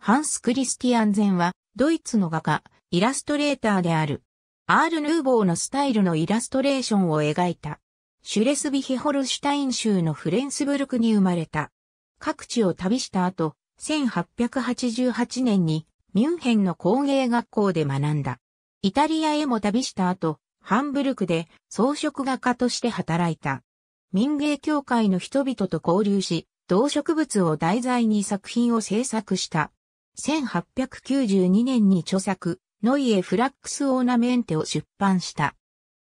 ハンス・クリスティアンゼンは、ドイツの画家、イラストレーターである。アール・ヌーボーのスタイルのイラストレーションを描いた。シュレスビヒホルシュタイン州のフレンスブルクに生まれた。各地を旅した後、1888年にミュンヘンの工芸学校で学んだ。イタリアへも旅した後、ハンブルクで装飾画家として働いた。民芸協会の人々と交流し、動植物を題材に作品を制作した。1892年に著作、ノイエ・フラックス・オーナメンテを出版した。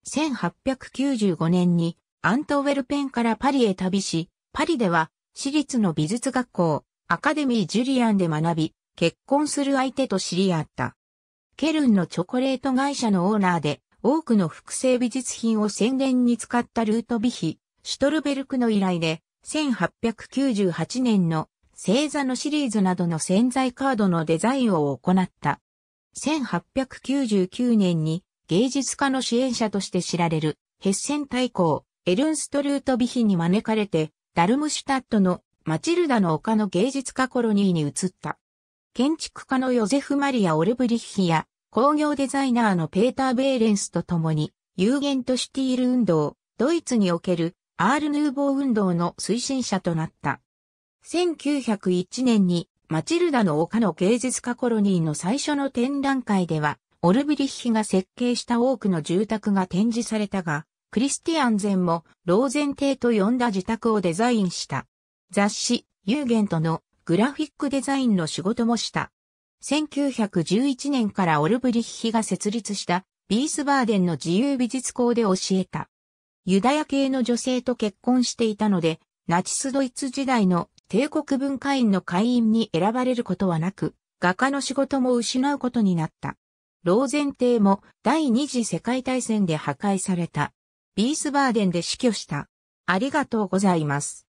1895年にアントウェルペンからパリへ旅し、パリでは私立の美術学校、アカデミー・ジュリアンで学び、結婚する相手と知り合った。ケルンのチョコレート会社のオーナーで、多くの複製美術品を宣伝に使ったルートビヒ、シュトルベルクの依頼で、1898年の星座のシリーズなどの潜在カードのデザインを行った。1899年に芸術家の支援者として知られるヘッセン大公エルンストルート美ヒに招かれてダルムシュタットのマチルダの丘の芸術家コロニーに移った。建築家のヨゼフ・マリア・オルブリッヒや工業デザイナーのペーター・ベーレンスと共に有限とシティール運動、ドイツにおけるアール・ヌーボー運動の推進者となった。1901年にマチルダの丘の芸術家コロニーの最初の展覧会では、オルブリッヒが設計した多くの住宅が展示されたが、クリスティアンゼンもローゼン邸と呼んだ自宅をデザインした。雑誌、ユーゲントのグラフィックデザインの仕事もした。1911年からオルブリッヒが設立したビースバーデンの自由美術校で教えた。ユダヤ系の女性と結婚していたので、ナチスドイツ時代の帝国文化院の会員に選ばれることはなく、画家の仕事も失うことになった。ローゼン帝も第二次世界大戦で破壊された。ビースバーデンで死去した。ありがとうございます。